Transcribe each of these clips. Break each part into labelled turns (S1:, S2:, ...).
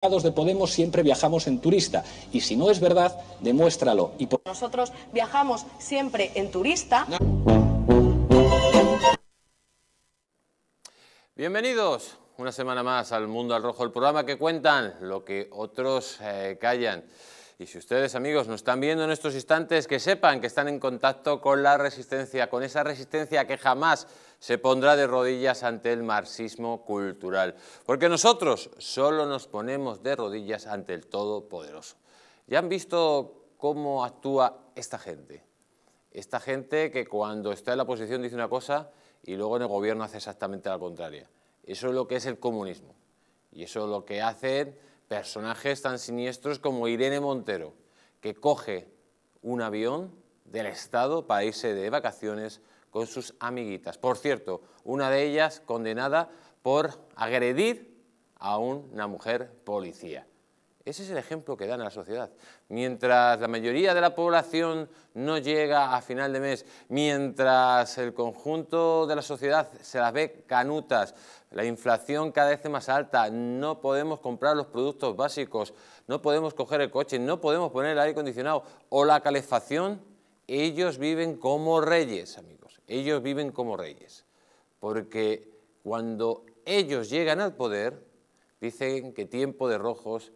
S1: de Podemos siempre viajamos en turista y si no es verdad, demuéstralo. Y por...
S2: Nosotros viajamos siempre en turista.
S3: Bienvenidos una semana más al Mundo al Rojo, el programa que cuentan lo que otros eh, callan. Y si ustedes, amigos, nos están viendo en estos instantes, que sepan que están en contacto con la resistencia, con esa resistencia que jamás se pondrá de rodillas ante el marxismo cultural. Porque nosotros solo nos ponemos de rodillas ante el Todopoderoso. Ya han visto cómo actúa esta gente. Esta gente que cuando está en la oposición dice una cosa y luego en el gobierno hace exactamente la contraria. Eso es lo que es el comunismo. Y eso es lo que hacen Personajes tan siniestros como Irene Montero, que coge un avión del Estado para irse de vacaciones con sus amiguitas. Por cierto, una de ellas condenada por agredir a una mujer policía. Ese es el ejemplo que dan a la sociedad. Mientras la mayoría de la población no llega a final de mes, mientras el conjunto de la sociedad se las ve canutas, la inflación cada vez más alta, no podemos comprar los productos básicos, no podemos coger el coche, no podemos poner el aire acondicionado o la calefacción, ellos viven como reyes, amigos. Ellos viven como reyes. Porque cuando ellos llegan al poder, dicen que tiempo de rojos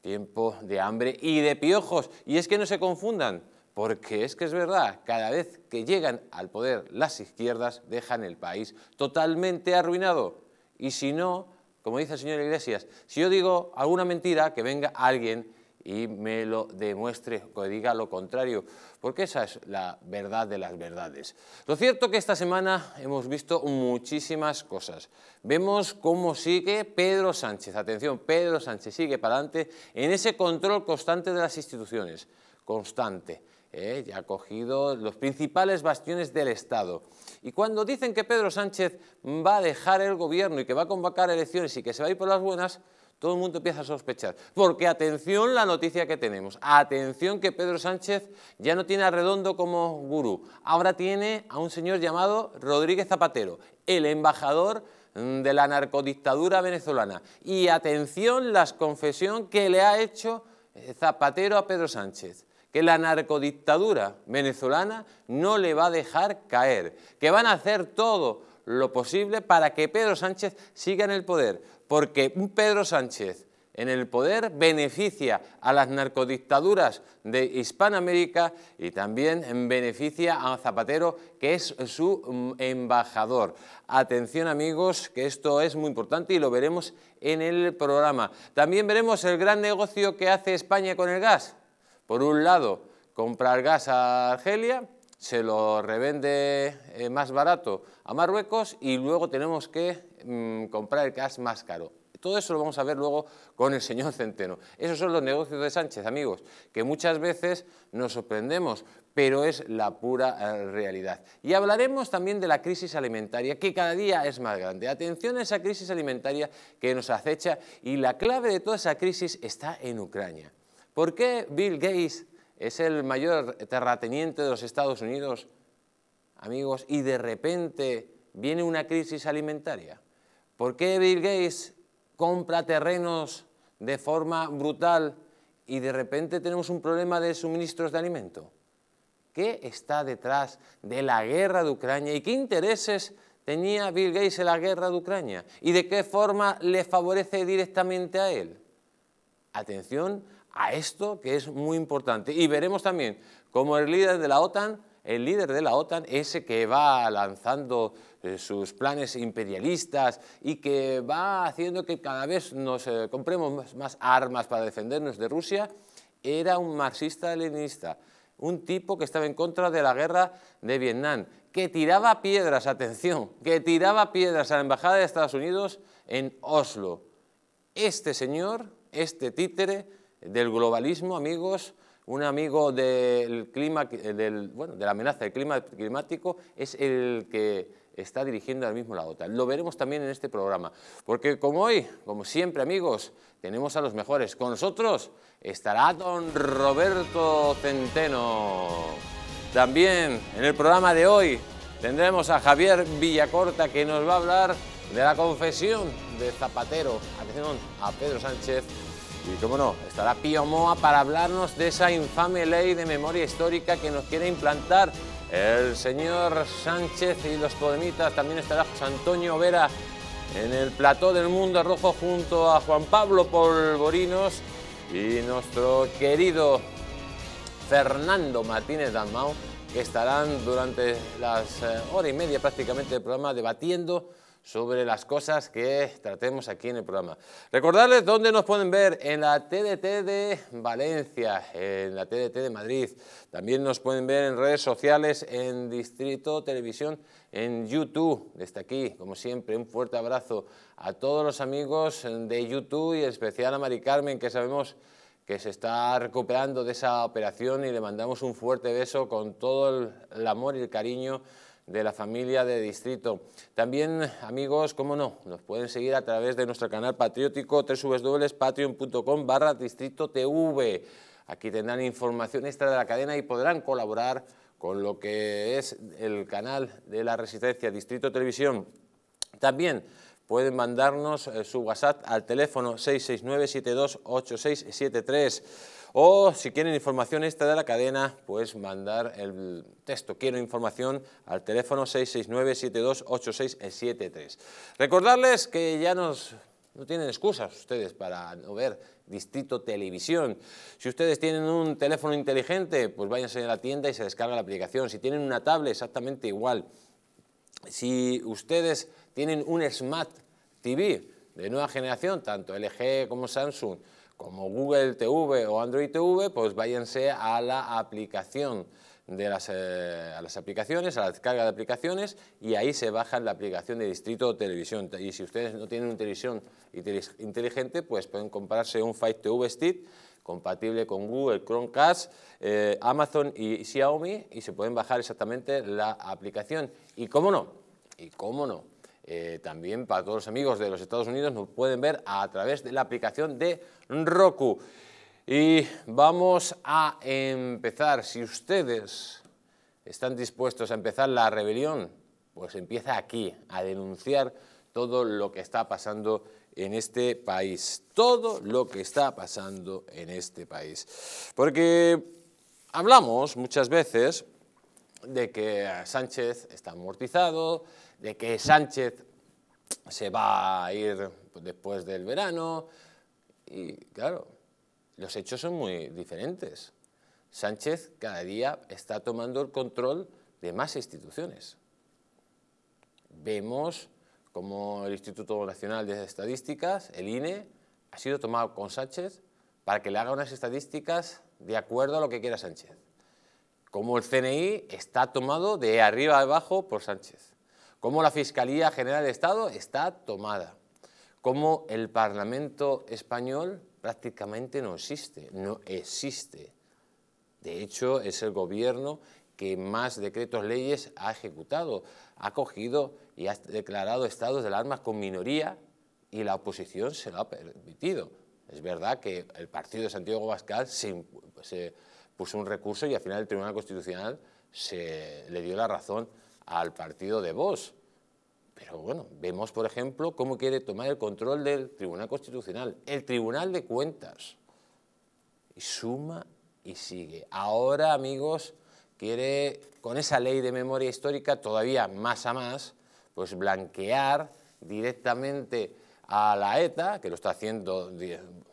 S3: tiempo de hambre y de piojos. Y es que no se confundan, porque es que es verdad, cada vez que llegan al poder las izquierdas dejan el país totalmente arruinado. Y si no, como dice el señor Iglesias, si yo digo alguna mentira, que venga alguien y me lo demuestre o diga lo contrario, porque esa es la verdad de las verdades. Lo cierto que esta semana hemos visto muchísimas cosas. Vemos cómo sigue Pedro Sánchez, atención, Pedro Sánchez sigue para adelante en ese control constante de las instituciones, constante. ¿eh? Y ha cogido los principales bastiones del Estado. Y cuando dicen que Pedro Sánchez va a dejar el gobierno y que va a convocar elecciones y que se va a ir por las buenas, todo el mundo empieza a sospechar. Porque atención la noticia que tenemos. Atención que Pedro Sánchez ya no tiene a Redondo como gurú. Ahora tiene a un señor llamado Rodríguez Zapatero, el embajador de la narcodictadura venezolana. Y atención las confesión que le ha hecho eh, Zapatero a Pedro Sánchez que la narcodictadura venezolana no le va a dejar caer, que van a hacer todo lo posible para que Pedro Sánchez siga en el poder, porque Pedro Sánchez en el poder beneficia a las narcodictaduras de Hispanoamérica y también beneficia a Zapatero, que es su mm, embajador. Atención amigos, que esto es muy importante y lo veremos en el programa. También veremos el gran negocio que hace España con el gas. Por un lado, comprar gas a Argelia, se lo revende eh, más barato a Marruecos y luego tenemos que Mm, comprar el gas más caro. Todo eso lo vamos a ver luego con el señor Centeno. Esos son los negocios de Sánchez, amigos, que muchas veces nos sorprendemos, pero es la pura eh, realidad. Y hablaremos también de la crisis alimentaria, que cada día es más grande. Atención a esa crisis alimentaria que nos acecha y la clave de toda esa crisis está en Ucrania. ¿Por qué Bill Gates es el mayor terrateniente de los Estados Unidos, amigos, y de repente viene una crisis alimentaria? ¿Por qué Bill Gates compra terrenos de forma brutal y de repente tenemos un problema de suministros de alimento? ¿Qué está detrás de la guerra de Ucrania y qué intereses tenía Bill Gates en la guerra de Ucrania y de qué forma le favorece directamente a él? Atención a esto que es muy importante y veremos también cómo el líder de la OTAN, el líder de la OTAN, ese que va lanzando eh, sus planes imperialistas y que va haciendo que cada vez nos eh, compremos más, armas para defendernos de Rusia, era un marxista-leninista, un tipo que estaba en contra de la guerra de Vietnam, que tiraba piedras, atención, que tiraba piedras a la Embajada de Estados Unidos en Oslo. Este señor, este títere del globalismo, amigos, un amigo del clima, del, bueno, de la amenaza del clima climático, es el que está dirigiendo ahora mismo la OTAN. Lo veremos también en este programa, porque como hoy, como siempre amigos, tenemos a los mejores. Con nosotros estará don Roberto Centeno. También en el programa de hoy tendremos a Javier Villacorta que nos va a hablar de la confesión de Zapatero, a Pedro Sánchez y cómo no, estará Pío Moa para hablarnos de esa infame ley de memoria histórica que nos quiere implantar el señor Sánchez y los Podemitas. También estará José Antonio Vera en el plató del Mundo Rojo junto a Juan Pablo Polvorinos y nuestro querido Fernando Martínez Dalmau, que estarán durante las horas eh, hora y media prácticamente del programa debatiendo sobre las cosas que tratemos aquí en el programa. Recordarles dónde nos pueden ver en la TDT de Valencia, en la TDT de Madrid. También nos pueden ver en redes sociales, en Distrito Televisión, en YouTube. Desde aquí, como siempre, un fuerte abrazo a todos los amigos de YouTube y en especial a Mari Carmen, que sabemos que se está recuperando de esa operación y le mandamos un fuerte beso con todo el, el amor y el cariño de la familia de distrito. También, amigos, cómo no, nos pueden seguir a través de nuestro canal patriótico www.patreon.com barra distrito TV. Aquí tendrán información extra de la cadena y podrán colaborar con lo que es el canal de la Resistencia Distrito Televisión. También pueden mandarnos eh, su WhatsApp al teléfono 669 728673 o si quieren información extra de la cadena, pues mandar el texto quiero información al teléfono 669 73 Recordarles que ya no tienen excusas ustedes para no ver Distrito Televisión. Si ustedes tienen un teléfono inteligente, pues váyanse a la tienda y se descarga la aplicación. Si tienen una tablet, exactamente igual. Si ustedes tienen un Smart TV de nueva generación, tanto LG como Samsung, como Google TV o Android TV, pues váyanse a la aplicación de las, eh, a las aplicaciones, a la descarga de aplicaciones y ahí se baja la aplicación de Distrito Televisión. Y si ustedes no tienen una televisión inteligente, pues pueden comprarse un Fire TV Stick compatible con Google Chromecast, eh, Amazon y Xiaomi y se pueden bajar exactamente la aplicación. Y cómo no, y cómo no, eh, también para todos los amigos de los Estados Unidos nos pueden ver a través de la aplicación de Roku. Y vamos a empezar. Si ustedes están dispuestos a empezar la rebelión, pues empieza aquí, a denunciar todo lo que está pasando en este país. Todo lo que está pasando en este país. Porque hablamos muchas veces de que Sánchez está amortizado, de que Sánchez se va a ir después del verano. Y claro, los hechos son muy diferentes. Sánchez cada día está tomando el control de más instituciones. Vemos como el Instituto Nacional de Estadísticas, el INE, ha sido tomado con Sánchez para que le haga unas estadísticas de acuerdo a lo que quiera Sánchez. Como el CNI está tomado de arriba a abajo por Sánchez cómo la Fiscalía General de Estado está tomada, cómo el Parlamento español prácticamente no existe, no existe. De hecho, es el gobierno que más decretos leyes ha ejecutado, ha cogido y ha declarado estados de alarma con minoría y la oposición se lo ha permitido. Es verdad que el partido de Santiago Bascal se, se puso un recurso y al final el Tribunal Constitucional se le dio la razón al partido de Vox. Pero bueno, vemos, por ejemplo, cómo quiere tomar el control del Tribunal Constitucional, el Tribunal de Cuentas. Y suma y sigue. Ahora, amigos, quiere, con esa ley de memoria histórica, todavía más a más, pues blanquear directamente a la ETA, que lo está haciendo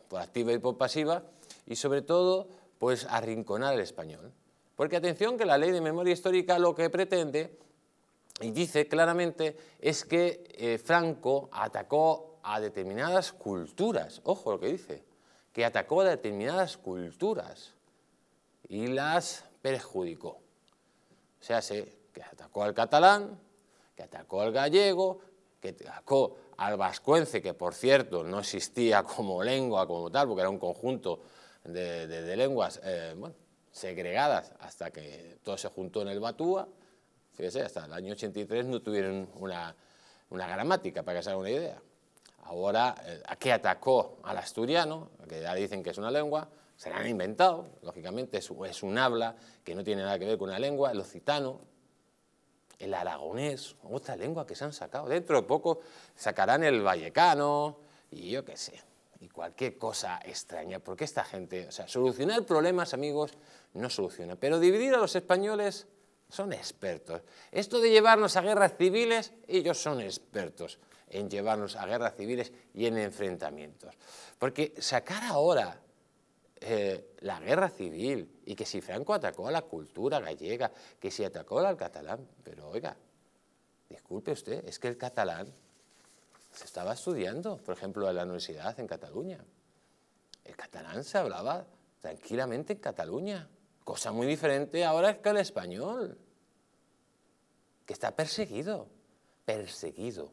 S3: por activa y por pasiva, y sobre todo, pues arrinconar al español. Porque atención que la ley de memoria histórica lo que pretende y dice claramente es que eh, Franco atacó a determinadas culturas, ojo lo que dice, que atacó a determinadas culturas y las perjudicó. O sea, que atacó al catalán, que atacó al gallego, que atacó al vascuence, que por cierto no existía como lengua, como tal, porque era un conjunto de, lenguas eh, segregadas hasta que todo se juntó en el Batúa, Fíjese, hasta el año 83 no tuvieron una, una gramática, para que se haga una idea. Ahora, eh, ¿a qué atacó al asturiano? Que ya dicen que es una lengua, se la han inventado, lógicamente, es, un habla que no tiene nada que ver con una lengua, el occitano, el aragonés, otra lengua que se han sacado. Dentro de poco sacarán el vallecano y yo qué sé, y cualquier cosa extraña, porque esta gente, o sea, solucionar problemas, amigos, no soluciona, pero dividir a los españoles son expertos. Esto de llevarnos a guerras civiles, ellos son expertos en llevarnos a guerras civiles y en enfrentamientos. Porque sacar ahora eh, la guerra civil y que si Franco atacó a la cultura gallega, que si atacó al catalán, pero oiga, disculpe usted, es que el catalán se estaba estudiando, por ejemplo, en la universidad en Cataluña. El catalán se hablaba tranquilamente en Cataluña. Cosa muy diferente ahora es que el español, que está perseguido, perseguido.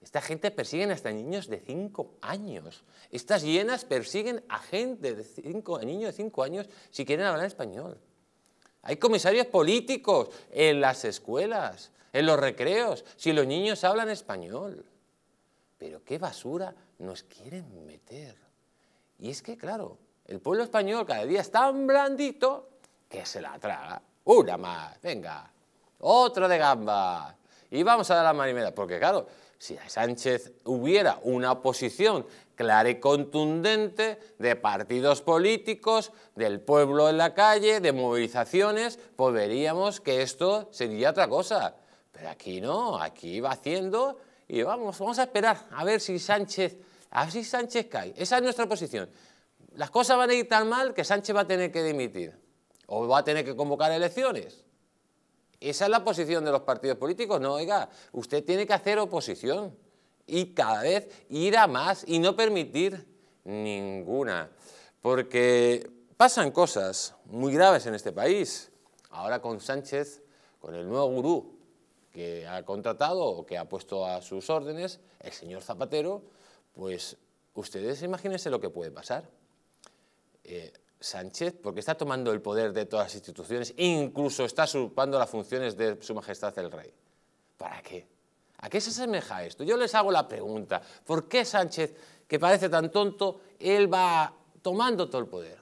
S3: Esta gente persiguen hasta niños de 5 años. Estas hienas persiguen a gente de cinco, niños de 5 años si quieren hablar español. Hay comisarios políticos en las escuelas, en los recreos, si los niños hablan español. Pero qué basura nos quieren meter. Y es que, claro, el pueblo español cada día está tan blandito que se la traga. Una más, venga. Otro de gamba. Y vamos a dar la marimera. Porque claro, si a Sánchez hubiera una posición clara y contundente de partidos políticos, del pueblo en la calle, de movilizaciones, pues veríamos que esto sería otra cosa. Pero aquí no, aquí va haciendo y vamos, vamos a esperar a ver si Sánchez, a ver si Sánchez cae. Esa es nuestra posición. Las cosas van a ir tan mal que Sánchez va a tener que dimitir. ¿O va a tener que convocar elecciones? Esa es la posición de los partidos políticos. No, oiga, usted tiene que hacer oposición y cada vez ir a más y no permitir ninguna. Porque pasan cosas muy graves en este país. Ahora con Sánchez, con el nuevo gurú que ha contratado o que ha puesto a sus órdenes, el señor Zapatero, pues ustedes imagínense lo que puede pasar. Eh, Sánchez, porque está tomando el poder de todas las instituciones, incluso está usurpando las funciones de Su Majestad el Rey. ¿Para qué? ¿A qué se asemeja esto? Yo les hago la pregunta, ¿por qué Sánchez, que parece tan tonto, él va tomando todo el poder?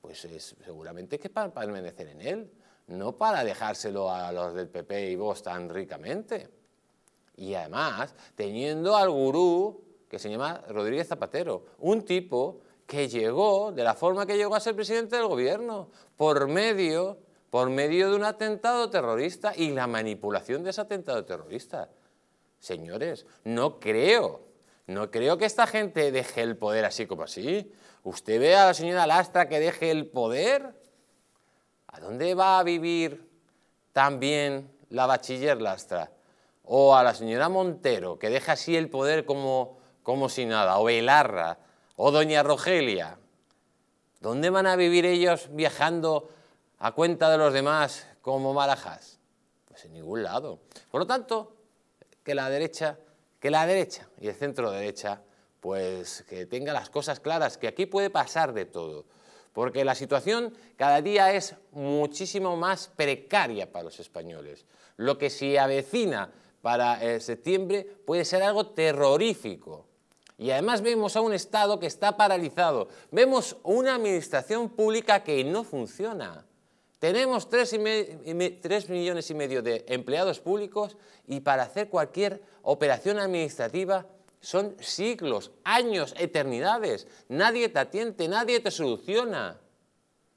S3: Pues seguramente que para permanecer en él, no para dejárselo a los del PP y vos tan ricamente. Y además, teniendo al gurú que se llama Rodríguez Zapatero, un tipo que llegó de la forma que llegó a ser presidente del gobierno, por medio, por medio de un atentado terrorista y la manipulación de ese atentado terrorista. Señores, no creo, no creo que esta gente deje el poder así como así. Usted ve a la señora Lastra que deje el poder. ¿A dónde va a vivir también la bachiller Lastra? O a la señora Montero, que deja así el poder como, como si nada, o Belarra, o oh, doña Rogelia. ¿Dónde van a vivir ellos viajando a cuenta de los demás como marajas? Pues en ningún lado. Por lo tanto, que la derecha, que la derecha y el centro derecha, pues que tenga las cosas claras, que aquí puede pasar de todo. Porque la situación cada día es muchísimo más precaria para los españoles. Lo que se avecina para eh, septiembre puede ser algo terrorífico. Y además vemos a un Estado que está paralizado. Vemos una administración pública que no funciona. Tenemos tres, millones y medio de empleados públicos y para hacer cualquier operación administrativa son siglos, años, eternidades. Nadie te atiende, nadie te soluciona.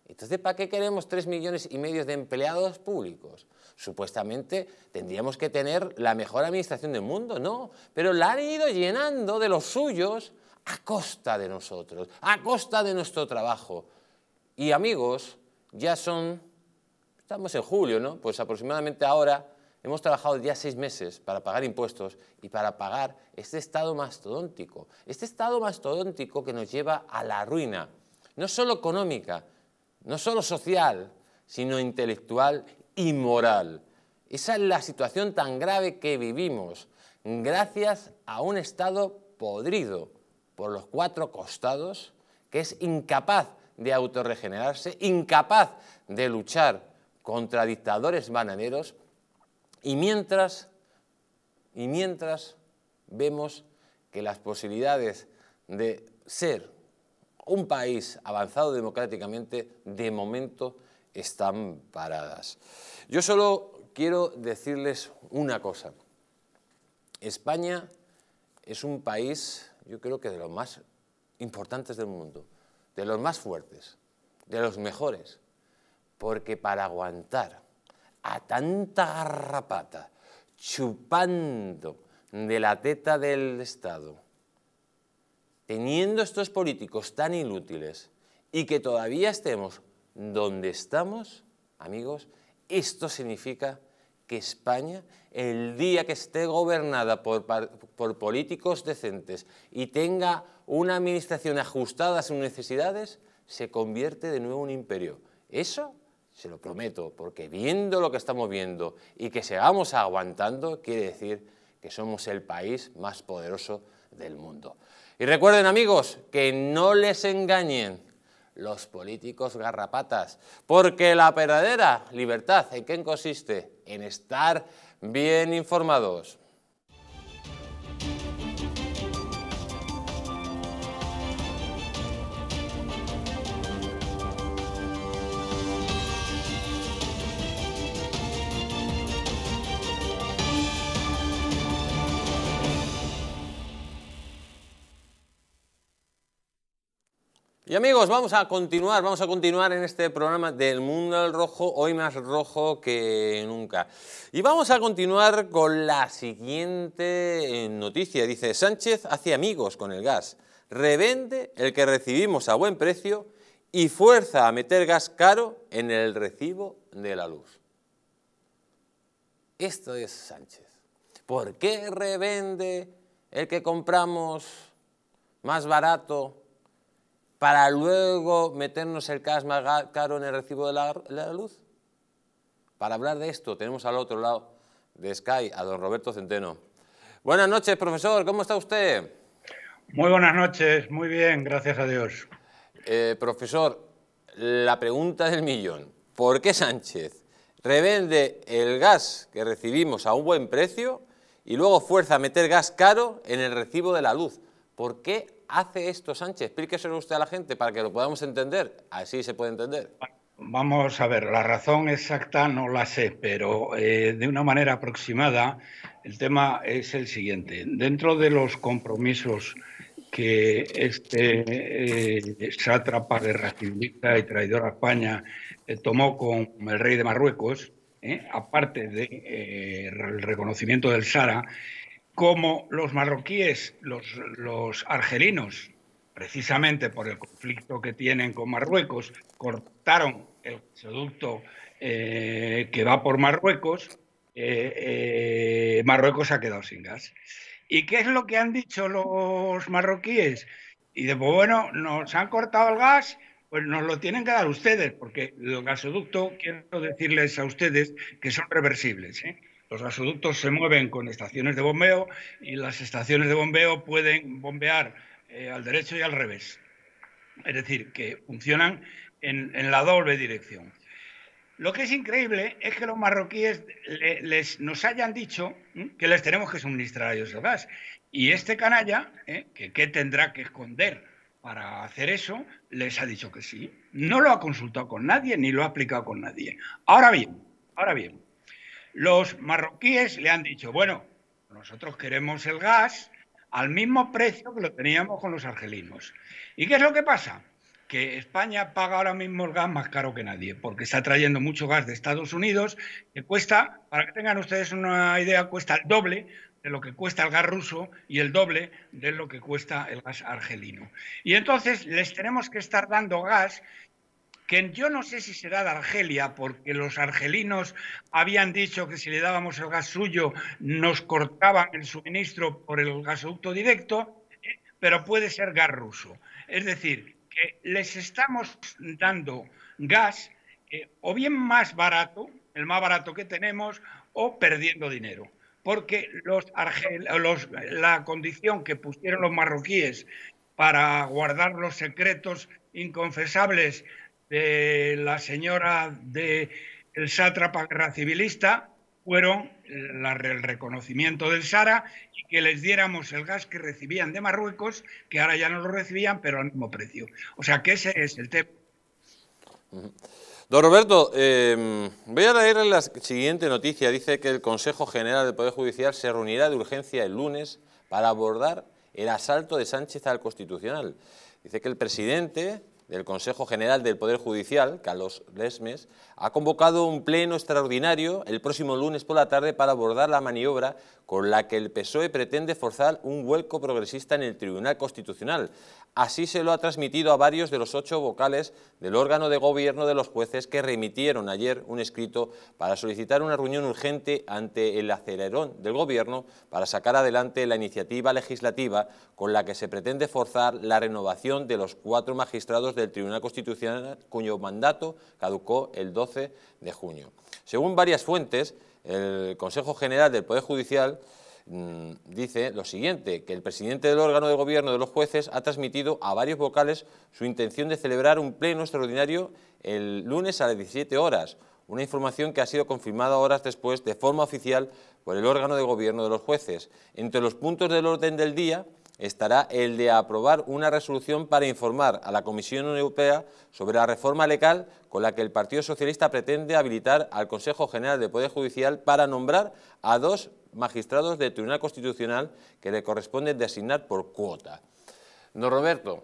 S3: Entonces, ¿para qué queremos tres millones y medio de empleados públicos? Supuestamente tendríamos que tener la mejor administración del mundo, ¿no? Pero la han ido llenando de los suyos a costa de nosotros, a costa de nuestro trabajo. Y amigos, ya son, estamos en julio, ¿no? Pues aproximadamente ahora hemos trabajado ya seis meses para pagar impuestos y para pagar este estado mastodóntico, este estado mastodóntico que nos lleva a la ruina, no solo económica, no solo social, sino intelectual esa es la situación tan grave que vivimos, gracias a un Estado podrido por los cuatro costados, que es incapaz de autorregenerarse, incapaz de luchar contra dictadores bananeros, y mientras, y mientras vemos que las posibilidades de ser un país avanzado democráticamente de momento están paradas. Yo solo quiero decirles una cosa. España es un país, yo creo que de los más importantes del mundo, de los más fuertes, de los mejores, porque para aguantar a tanta garrapata chupando de la teta del Estado, teniendo estos políticos tan inútiles y que todavía estemos donde estamos, amigos, esto significa que España, el día que esté gobernada por, políticos decentes y tenga una administración ajustada a sus necesidades, se convierte de nuevo en un imperio. Eso se lo prometo, porque viendo lo que estamos viendo y que sigamos aguantando, quiere decir que somos el país más poderoso del mundo. Y recuerden amigos, que no les engañen, los políticos garrapatas. Porque la verdadera libertad, ¿en qué consiste? En estar bien informados. Y amigos, vamos a continuar, vamos a continuar en este programa del mundo al rojo, hoy más rojo que nunca. Y vamos a continuar con la siguiente eh, noticia. Dice, Sánchez hace amigos con el gas, revende el que recibimos a buen precio y fuerza a meter gas caro en el recibo de la luz. Esto es Sánchez. ¿Por qué revende el que compramos más barato? para luego meternos el gas más caro en el recibo de la, luz? Para hablar de esto tenemos al otro lado de Sky a don Roberto Centeno. Buenas noches, profesor, ¿cómo está usted?
S1: Muy buenas noches, muy bien, gracias a Dios.
S3: Eh, profesor, la pregunta del millón. ¿Por qué Sánchez revende el gas que recibimos a un buen precio y luego fuerza a meter gas caro en el recibo de la luz? ¿Por qué hace esto Sánchez? Explíqueselo usted a la gente para que lo podamos entender. Así se puede entender.
S1: Vamos a ver, la razón exacta no la sé, pero eh, de una manera aproximada el tema es el siguiente. Dentro de los compromisos que este eh, de racismo y traidor a España eh, tomó con el rey de Marruecos, eh, aparte del reconocimiento del Sara como los marroquíes, los, argelinos, precisamente por el conflicto que tienen con Marruecos, cortaron el gasoducto eh, que va por Marruecos, eh, eh, Marruecos ha quedado sin gas. ¿Y qué es lo que han dicho los marroquíes? Y de pues bueno, nos han cortado el gas, pues nos lo tienen que dar ustedes, porque el gasoducto, quiero decirles a ustedes que son reversibles. Los gasoductos se mueven con estaciones de bombeo y las estaciones de bombeo pueden bombear eh, al derecho y al revés. Es decir, que funcionan en, la doble dirección. Lo que es increíble es que los marroquíes les, nos hayan dicho que les tenemos que suministrar a ellos el gas. Y este canalla, ¿eh? que qué tendrá que esconder para hacer eso, les ha dicho que sí. No lo ha consultado con nadie ni lo ha aplicado con nadie. Ahora bien, ahora bien, los marroquíes le han dicho, bueno, nosotros queremos el gas al mismo precio que lo teníamos con los argelinos. ¿Y qué es lo que pasa? que España paga ahora mismo el gas más caro que nadie, porque está trayendo mucho gas de Estados Unidos, que cuesta, para que tengan ustedes una idea, cuesta el doble de lo que cuesta el gas ruso y el doble de lo que cuesta el gas argelino. Y entonces les tenemos que estar dando gas que yo no sé si será de Argelia, porque los argelinos habían dicho que si le dábamos el gas suyo nos cortaban el suministro por el gasoducto directo, pero puede ser gas ruso. Es decir, que les estamos dando gas eh, o bien más barato, el más barato que tenemos, o perdiendo dinero. Porque los, la condición que pusieron los marroquíes para guardar los secretos inconfesables de la señora de el sátrapa guerra civilista fueron eh, el reconocimiento del Sara y que les diéramos el gas que recibían de Marruecos, que ahora ya no lo recibían, pero al mismo precio. O sea que ese es el tema.
S3: Don Roberto, em, voy a leer la siguiente noticia. Dice que el Consejo General del Poder Judicial se reunirá de urgencia el lunes para abordar el asalto de Sánchez al Constitucional. Dice que el presidente del Consejo General del Poder Judicial, Carlos Lesmes, ha convocado un pleno extraordinario el próximo lunes por la tarde para abordar la maniobra con la que el PSOE pretende forzar un vuelco progresista en el Tribunal Constitucional. Así se lo ha transmitido a varios de los ocho vocales del órgano de gobierno de los jueces que remitieron ayer un escrito para solicitar una reunión urgente ante el acelerón del gobierno para sacar adelante la iniciativa legislativa con la que se pretende forzar la renovación de los cuatro magistrados del Tribunal Constitucional cuyo mandato caducó el 12 de junio. Según varias fuentes, el Consejo General del Poder Judicial mm, dice lo siguiente, que el presidente del órgano de gobierno de los jueces ha transmitido a varios vocales su intención de celebrar un pleno extraordinario el lunes a las 17 horas, una información que ha sido confirmada horas después de forma oficial por el órgano de gobierno de los jueces. Entre los puntos del orden del día estará el de aprobar una resolución para informar a la Comisión Europea sobre la reforma legal con la que el Partido Socialista pretende habilitar al Consejo General de Poder Judicial para nombrar a dos magistrados del Tribunal Constitucional que le corresponde designar por cuota. No, Roberto,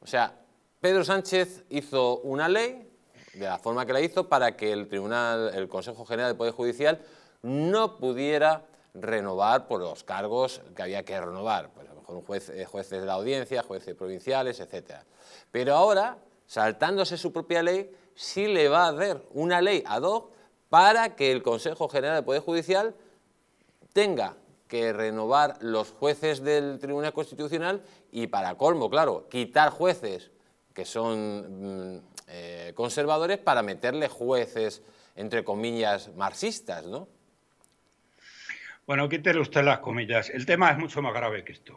S3: o sea, Pedro Sánchez hizo una ley, de la forma que la hizo, para que el Tribunal, el Consejo General de Poder Judicial no pudiera renovar por los cargos que había que renovar con eh, jueces de la audiencia, jueces provinciales, etc. Pero ahora, saltándose su propia ley, sí le va a dar una ley ad hoc para que el Consejo General del Poder Judicial tenga que renovar los jueces del Tribunal Constitucional y para colmo, claro, quitar jueces que son mm, eh, conservadores para meterle jueces, entre comillas, marxistas, ¿no?
S1: Bueno, quítele usted las comillas. El tema es mucho más grave que esto.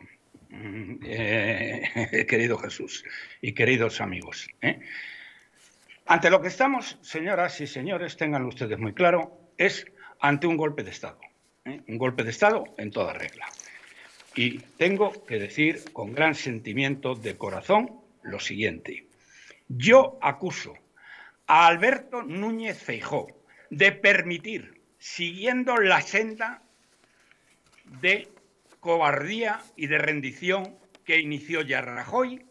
S1: Eh, querido Jesús y queridos amigos. ¿eh? Ante lo que estamos, señoras y señores, tengan ustedes muy claro, es ante un golpe de Estado. ¿eh? Un golpe de Estado en toda regla. Y tengo que decir con gran sentimiento de corazón lo siguiente. Yo acuso a Alberto Núñez Feijó de permitir, siguiendo la senda de cobardía y de rendición que inició ya Rajoy,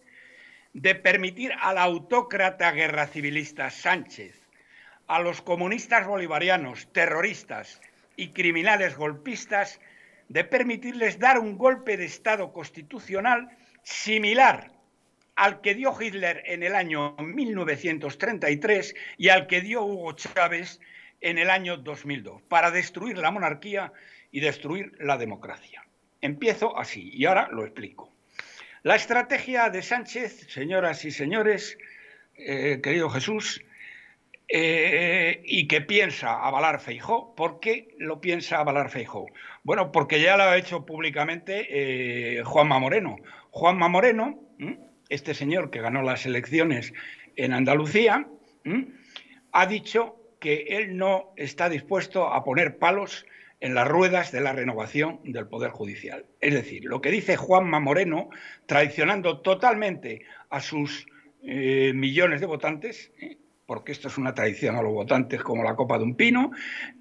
S1: de permitir al autócrata guerra civilista Sánchez, a los comunistas bolivarianos, terroristas y criminales golpistas, de permitirles dar un golpe de Estado constitucional similar al que dio Hitler en el año 1933 y al que dio Hugo Chávez en el año 2002, para destruir la monarquía y destruir la democracia. Empiezo así y ahora lo explico. La estrategia de Sánchez, señoras y señores, eh, querido Jesús, eh, y que piensa avalar Feijó. ¿Por qué lo piensa avalar Feijó? Bueno, porque ya lo ha hecho públicamente eh, Juan Mamoreno. Moreno. Juanma Moreno, este señor que ganó las elecciones en Andalucía, ha dicho que él no está dispuesto a poner palos en las ruedas de la renovación del Poder Judicial. Es decir, lo que dice Juanma Moreno, traicionando totalmente a sus eh, millones de votantes, ¿eh? porque esto es una traición a los votantes como la copa de un pino,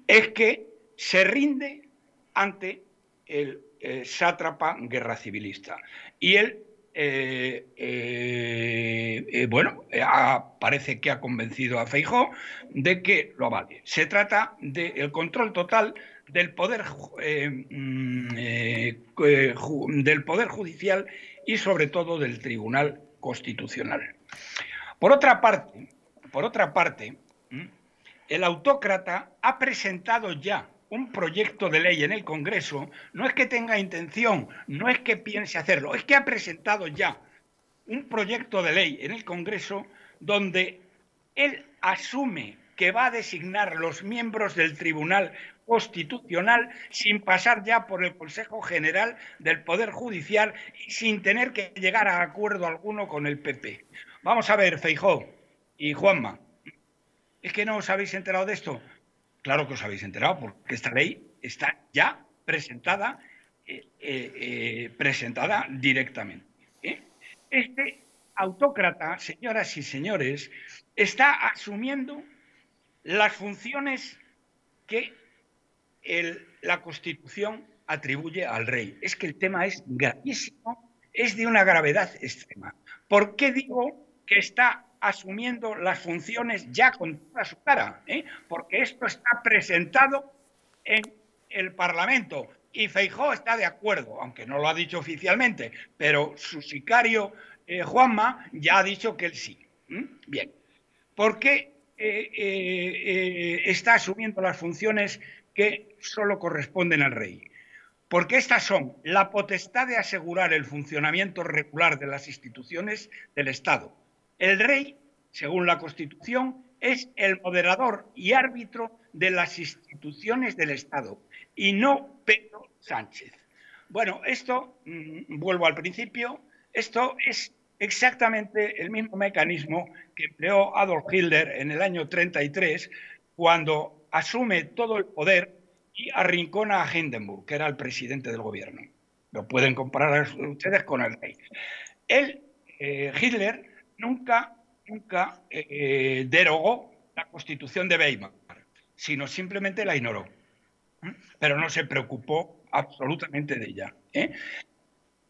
S1: es que se rinde ante el eh, sátrapa guerra civilista. Y él eh, eh, bueno, parece que ha convencido a Feijó de que lo avale. Se trata del control total eh, mm, del poder, judicial y sobre todo del Tribunal Constitucional. por otra parte, mm, el autócrata ha presentado ya un proyecto de ley en el Congreso, no es que tenga intención, no es que piense hacerlo, es que ha presentado ya un proyecto de ley en el Congreso donde él asume que va a designar los miembros del Tribunal Constitucional sin pasar ya por el Consejo General del Poder Judicial y sin tener que llegar a acuerdo alguno con el PP. Vamos a ver, Feijó y Juanma, es que no os habéis enterado de esto claro que os habéis enterado, porque esta ley está ya presentada, eh, eh, eh, presentada directamente. Este autócrata, señoras y señores, está asumiendo las funciones que la Constitución atribuye al rey. Es que el tema es gravísimo, es de una gravedad extrema. ¿Por qué digo que está asumiendo las funciones ya con toda su cara, ¿eh? porque esto está presentado en el Parlamento y Feijó está de acuerdo, aunque no lo ha dicho oficialmente, pero su sicario eh, Juanma ya ha dicho que él sí. Bien, ¿por qué eh, está asumiendo las funciones que solo corresponden al rey? porque estas son la potestad de asegurar el funcionamiento regular de las instituciones del Estado, el rey, según la Constitución, es el moderador y árbitro de las instituciones del Estado y no Pedro Sánchez. Bueno, esto, mm, vuelvo al principio, esto es exactamente el mismo mecanismo que empleó Adolf Hitler en el año 33 cuando asume todo el poder y arrincona a Hindenburg, que era el presidente del gobierno. Lo pueden comparar ustedes con el rey. Él, eh, Hitler, nunca, nunca eh, derogó la Constitución de Weimar, sino simplemente la ignoró, ¿eh? pero no se preocupó absolutamente de ella. ¿eh?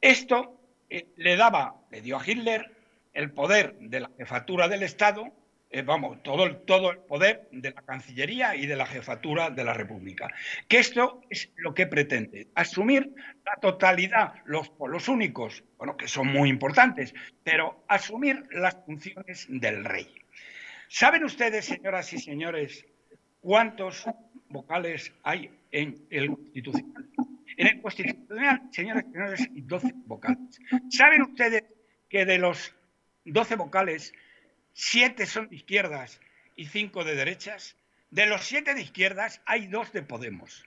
S1: Esto le daba, le dio a Hitler el poder de la jefatura del Estado eh, vamos, todo el, todo el poder de la Cancillería y de la Jefatura de la República. Que esto es lo que pretende, asumir la totalidad, los únicos, bueno, que son muy importantes, pero asumir las funciones del rey. ¿Saben ustedes, señoras y señores, cuántos vocales hay en el Constitucional? En el Constitucional, señoras y señores, 12 vocales. ¿Saben ustedes que de los 12 vocales siete son de izquierdas y cinco de derechas. De los siete de izquierdas hay dos de Podemos.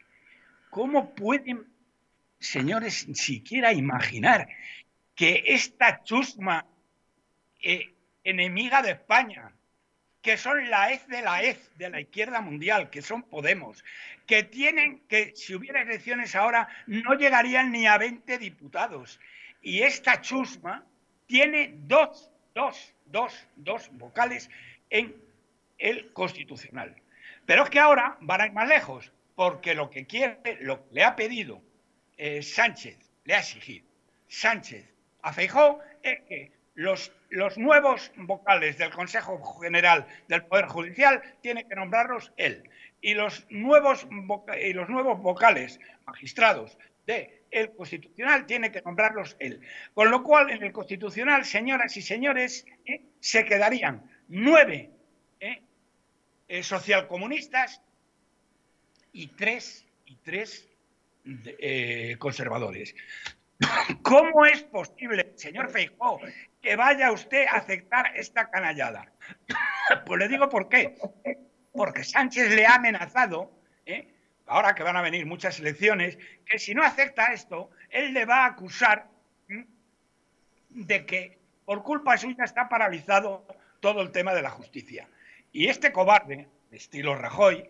S1: ¿Cómo pueden, señores, siquiera imaginar que esta chusma eh, enemiga de España, que son la ez de la ez de la izquierda mundial, que son Podemos, que tienen que, si hubiera elecciones ahora, no llegarían ni a 20 diputados. Y esta chusma tiene dos, dos dos, vocales en el constitucional. Pero es que ahora van a ir más lejos, porque lo que quiere, lo que le ha pedido eh, Sánchez, le ha exigido Sánchez a Feijó es que los, nuevos vocales del Consejo General del Poder Judicial tiene que nombrarlos él. Y los nuevos, y los nuevos vocales magistrados de el constitucional, tiene que nombrarlos él. Con lo cual, en el constitucional, señoras y señores, ¿eh? se quedarían nueve ¿eh? Eh, socialcomunistas y tres, y tres conservadores. ¿Cómo es posible, señor Feijó, que vaya usted a aceptar esta canallada? Pues le digo por qué. Porque Sánchez le ha amenazado ahora que van a venir muchas elecciones, que si no acepta esto, él le va a acusar de que por culpa suya está paralizado todo el tema de la justicia. Y este cobarde, estilo Rajoy,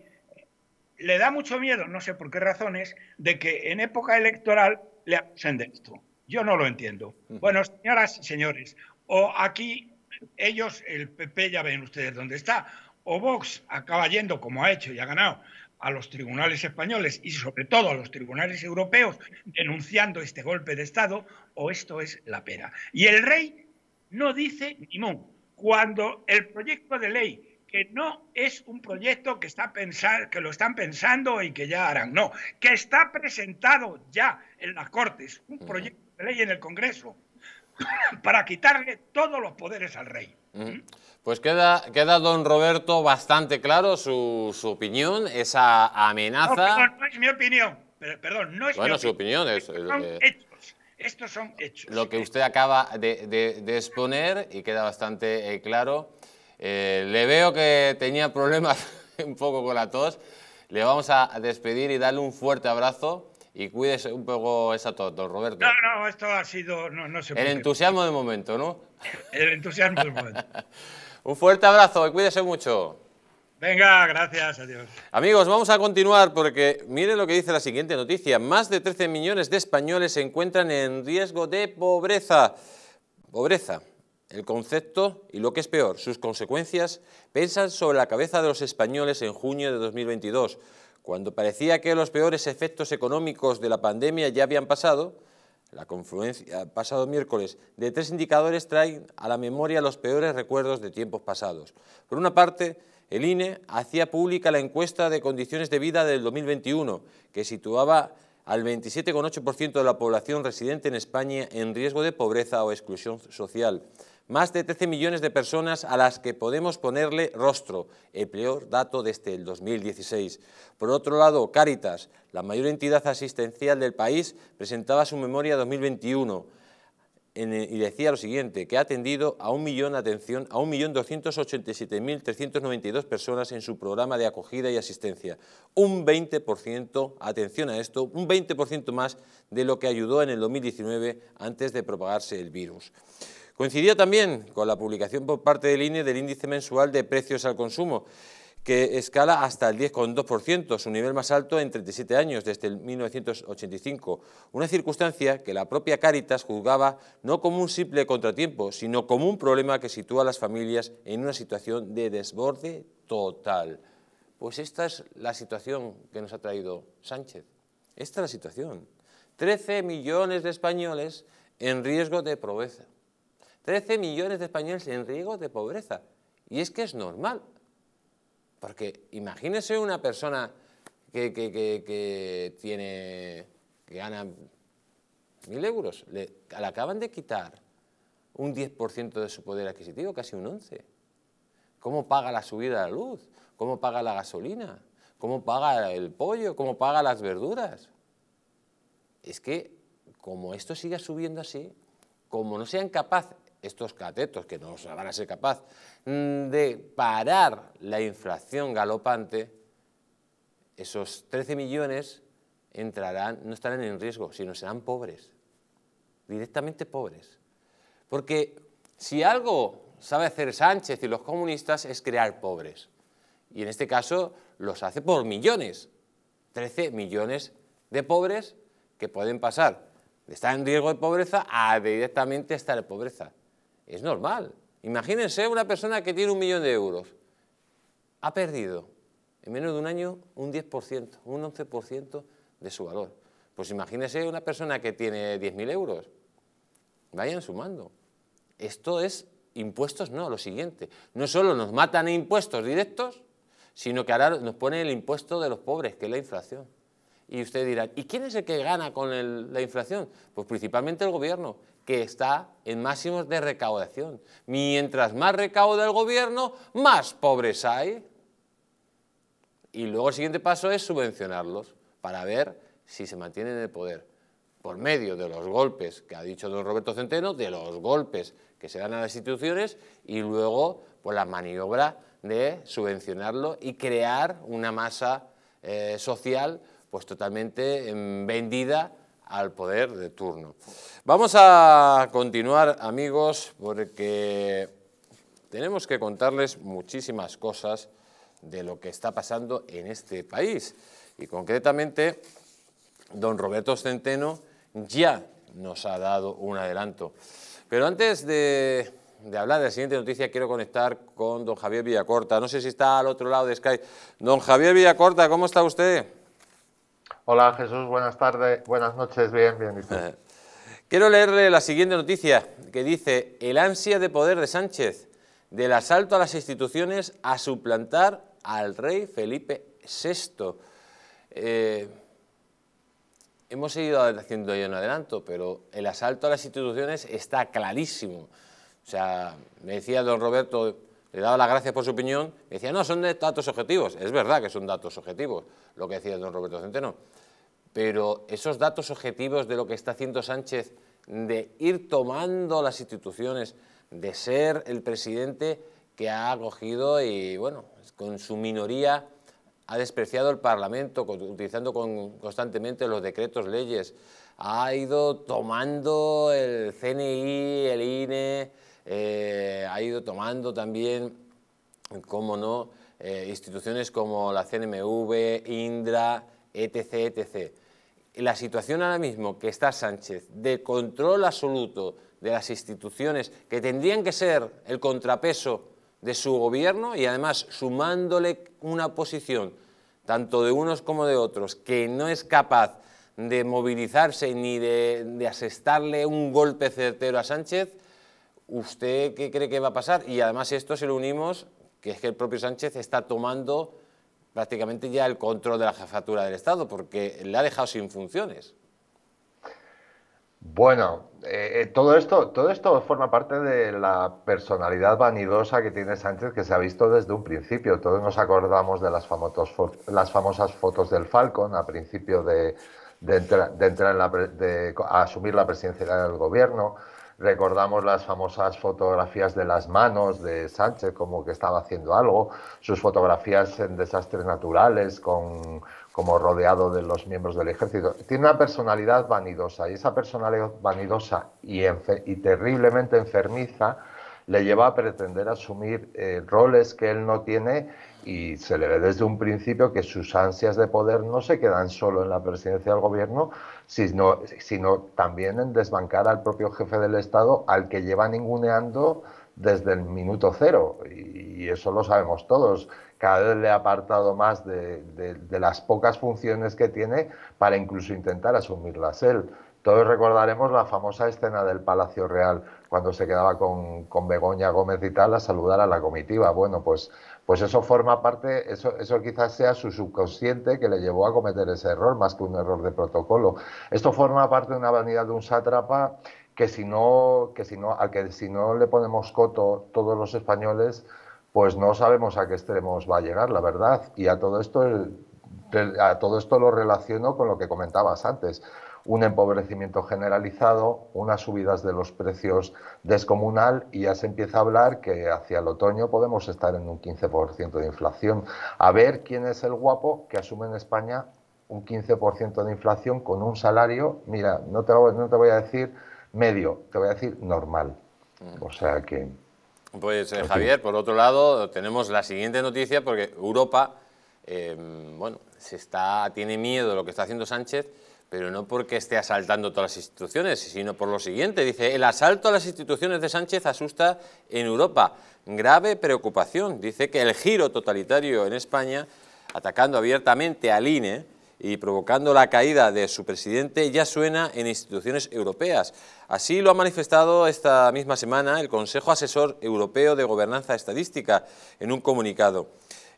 S1: le da mucho miedo, no sé por qué razones, de que en época electoral le acusen de esto. Yo no lo entiendo. Bueno, señoras y señores, o aquí ellos, el PP, ya ven ustedes dónde está, o Vox acaba yendo como ha hecho y ha ganado a los tribunales españoles y sobre todo a los tribunales europeos denunciando este golpe de Estado o esto es la pera. Y el rey no dice ni un, Cuando el proyecto de ley, que no es un proyecto que, está pensar, que lo están pensando y que ya harán, no, que está presentado ya en las Cortes, un proyecto de ley en el Congreso, para quitarle todos los poderes al rey.
S3: Mm. Pues queda, queda, don Roberto bastante claro su, opinión, esa amenaza.
S1: No, es mi opinión, perdón, no es bueno, su
S3: opinión es... Son eh, eh,
S1: hechos. Estos son hechos.
S3: Lo que usted acaba de, exponer y queda bastante eh, claro. le veo que tenía problemas un poco con la tos. Le vamos a despedir y darle un fuerte abrazo y cuídese un poco esa tos, Roberto. No, no,
S1: esto ha sido, no, no El
S3: entusiasmo del momento, ¿no?
S1: El entusiasmo del momento.
S3: un fuerte abrazo y cuídese mucho.
S1: Venga, gracias, adiós.
S3: Amigos, vamos a continuar porque miren lo que dice la siguiente noticia. Más de 13 millones de españoles se encuentran en riesgo de pobreza. Pobreza, el concepto y lo que es peor, sus consecuencias, pensan sobre la cabeza de los españoles en junio de 2022. Cuando parecía que los peores efectos económicos de la pandemia ya habían pasado, la confluencia pasado miércoles de tres indicadores trae a la memoria los peores recuerdos de tiempos pasados. Por una parte, el INE hacía pública la encuesta de condiciones de vida del 2021, que situaba al 27,8% de la población residente en España en riesgo de pobreza o exclusión social más de 13 millones de personas a las que podemos ponerle rostro, el peor dato desde el 2016. Por otro lado, Cáritas, la mayor entidad asistencial del país, presentaba su memoria 2021 y decía lo siguiente, que ha atendido a un millón, atención, a 1.287.392 personas en su programa de acogida y asistencia. Un 20%, atención a esto, un 20% más de lo que ayudó en el 2019 antes de propagarse el virus. Coincidía también con la publicación por parte del INE del índice mensual de precios al consumo, que escala hasta el 10,2%, su nivel más alto en 37 años, desde el 1985, una circunstancia que la propia Cáritas juzgaba no como un simple contratiempo, sino como un problema que sitúa a las familias en una situación de desborde total. Pues esta es la situación que nos ha traído Sánchez. Esta es la situación. 13 millones de españoles en riesgo de pobreza. 13 millones de españoles en riesgo de pobreza. Y es que es normal. Porque imagínese una persona que, tiene, que gana mil euros, le, le acaban de quitar un 10% de su poder adquisitivo, casi un 11%. ¿Cómo paga la subida de la luz? ¿Cómo paga la gasolina? ¿Cómo paga el pollo? ¿Cómo paga las verduras? Es que como esto siga subiendo así, como no sean capaces, estos catetos, que no van a ser capaz mm, de parar la inflación galopante, esos 13 millones entrarán, no estarán en riesgo, sino serán pobres, directamente pobres. Porque si algo sabe hacer Sánchez y los comunistas es crear pobres. Y en este caso los hace por millones, 13 millones de pobres que pueden pasar de estar en riesgo de pobreza a directamente estar en pobreza. Es normal. Imagínense una persona que tiene un millón de euros. Ha perdido en menos de un año un 10%, un 11% de su valor. Pues imagínense una persona que tiene 10.000 euros. Vayan sumando. Esto es impuestos, no, lo siguiente. No solo nos matan impuestos directos, sino que ahora nos ponen el impuesto de los pobres, que es la inflación. Y usted dirá, ¿y quién es el que gana con la inflación? Pues principalmente el gobierno que está en máximos de recaudación. Mientras más recauda el gobierno, más pobres hay. Y luego el siguiente paso es subvencionarlos para ver si se mantienen en el poder. Por medio de los golpes que ha dicho don Roberto Centeno, de los golpes que se dan a las instituciones y luego por pues, la maniobra de subvencionarlo y crear una masa eh, social pues totalmente mm, vendida al poder de turno. Vamos a continuar, amigos, porque tenemos que contarles muchísimas cosas de lo que está pasando en este país. Y concretamente, don Roberto Centeno ya nos ha dado un adelanto. Pero antes de, hablar de la siguiente noticia, quiero conectar con don Javier Villacorta. No sé si está al otro lado de Skype. Don Javier Villacorta, ¿cómo está usted? Hola Jesús, buenas tardes, buenas noches, bien, bien. Eh, quiero leerle la siguiente noticia que dice, el ansia de poder de Sánchez, del asalto a las instituciones a suplantar al rey Felipe VI. Eh, hemos seguido haciendo ya en adelanto, pero el asalto a las instituciones está clarísimo. O sea, me decía don Roberto, le daba las gracias por su opinión, decía, no, son datos objetivos. Es verdad que son datos objetivos, lo que decía don Roberto Centeno. Pero esos datos objetivos de lo que está haciendo Sánchez, de ir tomando las instituciones, de ser el presidente que ha acogido y, bueno, con su minoría ha despreciado el Parlamento, utilizando constantemente los decretos, leyes, ha ido tomando el CNI, el INE, eh, ha ido tomando también, como no, eh, instituciones como la CNMV, Indra, etc, La situación ahora mismo que está Sánchez de control absoluto de las instituciones que tendrían que ser el contrapeso de su gobierno y además sumándole una posición, tanto de unos como de otros, que no es capaz de movilizarse ni de asestarle un golpe certero a Sánchez, ¿Usted qué cree que va a pasar? Y además esto se lo unimos, que es que el propio Sánchez está tomando prácticamente ya el control de la jefatura del Estado, porque le ha dejado sin funciones.
S2: Bueno, eh, eh, todo, esto, todo esto forma parte de la personalidad vanidosa que tiene Sánchez, que se ha visto desde un principio. Todos nos acordamos de las, las famosas fotos del Falcon a principio de, entrar de asumir la presidencia del gobierno recordamos las famosas fotografías de las manos de Sánchez como que estaba haciendo algo, sus fotografías en desastres naturales con, como rodeado de los miembros del ejército. Tiene una personalidad vanidosa y esa personalidad vanidosa y, y terriblemente enfermiza le lleva a pretender asumir eh, roles que él no tiene y se le ve desde un principio que sus ansias de poder no se quedan solo en la presidencia del gobierno, sino, sino también en desbancar al propio jefe del Estado al que lleva ninguneando desde el minuto cero. Y, eso lo sabemos todos. Cada vez le ha apartado más de, de las pocas funciones que tiene para incluso intentar asumirlas él. Todos recordaremos la famosa escena del Palacio Real cuando se quedaba con, con, Begoña Gómez y tal, a saludar a la comitiva. Bueno, pues, pues eso forma parte, eso, eso quizás sea su subconsciente que le llevó a cometer ese error, más que un error de protocolo. Esto forma parte de una vanidad de un sátrapa que si no, que si no, que si no le ponemos coto todos los españoles, pues no sabemos a qué extremos va a llegar, la verdad. Y a todo esto, a todo esto lo relaciono con lo que comentabas antes un empobrecimiento generalizado, unas subidas de los precios descomunal y ya se empieza a hablar que hacia el otoño podemos estar en un 15% de inflación. A ver quién es el guapo que asume en España un 15% de inflación con un salario, mira, no te, voy a decir medio, te voy a decir normal. Mm. O sea que...
S3: Pues eh, Javier, por otro lado, tenemos la siguiente noticia porque Europa, eh, bueno, se está, tiene miedo de lo que está haciendo Sánchez pero no porque esté asaltando todas las instituciones, sino por lo siguiente. Dice, el asalto a las instituciones de Sánchez asusta en Europa. Grave preocupación. Dice que el giro totalitario en España, atacando abiertamente al INE y provocando la caída de su presidente, ya suena en instituciones europeas. Así lo ha manifestado esta misma semana el Consejo Asesor Europeo de Gobernanza Estadística en un comunicado.